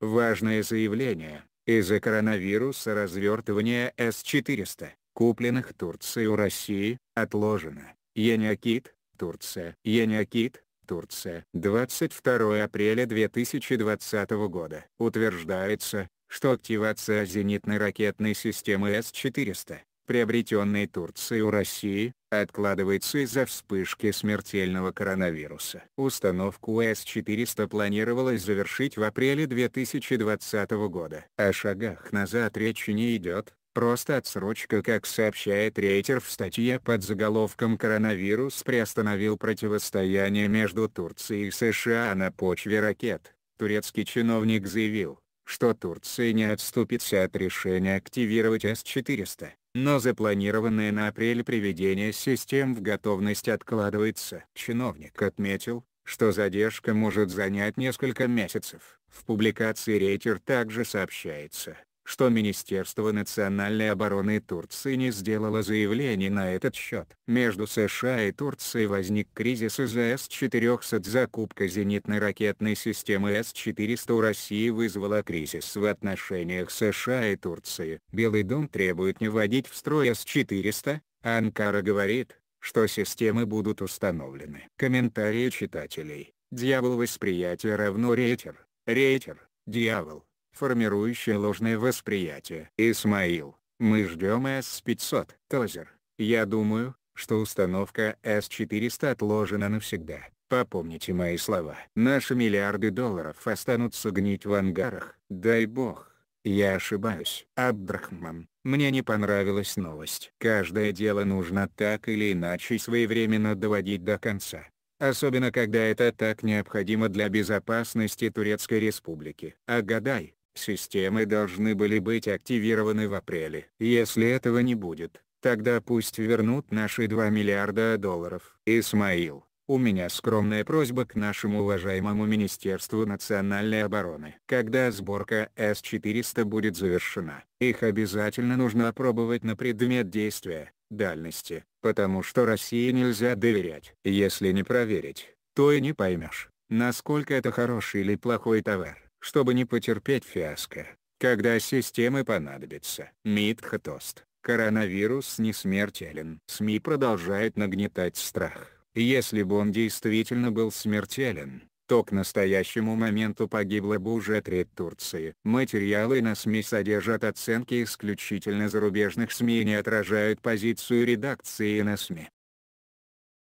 Важное заявление. Из-за коронавируса развертывание С-400, купленных Турцией у России, отложено. Яниакит, Турция. Яниакит, Турция. 22 апреля 2020 года. Утверждается, что активация зенитной ракетной системы С-400 приобретенной Турцией у России, откладывается из-за вспышки смертельного коронавируса. Установку С-400 планировалось завершить в апреле 2020 года. О шагах назад речи не идет, Просто отсрочка, как сообщает Рейтер в статье под заголовком «Коронавирус приостановил противостояние между Турцией и США на почве ракет», турецкий чиновник заявил, что Турция не отступится от решения активировать С-400 но запланированное на апрель приведение систем в готовность откладывается. Чиновник отметил, что задержка может занять несколько месяцев. В публикации Рейтер также сообщается, что Министерство национальной обороны Турции не сделало заявление на этот счет. Между США и Турцией возник кризис из-за С-400 закупка зенитной ракетной системы С-400 у России вызвала кризис в отношениях США и Турции. Белый дом требует не вводить в строй С-400, Анкара говорит, что системы будут установлены. Комментарии читателей. Дьявол восприятия равно рейтер, рейтер, дьявол формирующее ложное восприятие. Исмаил, мы ждем s 500 Тозер. я думаю, что установка s 400 отложена навсегда. Попомните мои слова. Наши миллиарды долларов останутся гнить в ангарах. Дай бог. Я ошибаюсь. Абдрахман, мне не понравилась новость. Каждое дело нужно так или иначе своевременно доводить до конца. Особенно когда это так необходимо для безопасности Турецкой Республики. А гадай, Системы должны были быть активированы в апреле. Если этого не будет, тогда пусть вернут наши 2 миллиарда долларов. Исмаил, у меня скромная просьба к нашему уважаемому Министерству национальной обороны. Когда сборка С-400 будет завершена, их обязательно нужно опробовать на предмет действия, дальности, потому что России нельзя доверять. Если не проверить, то и не поймешь, насколько это хороший или плохой товар чтобы не потерпеть фиаско, когда системы понадобятся. Митха Тост. Коронавирус не смертелен. СМИ продолжают нагнетать страх. Если бы он действительно был смертелен, то к настоящему моменту погибло бы уже треть Турции. Материалы на СМИ содержат оценки исключительно зарубежных СМИ и не отражают позицию редакции на СМИ.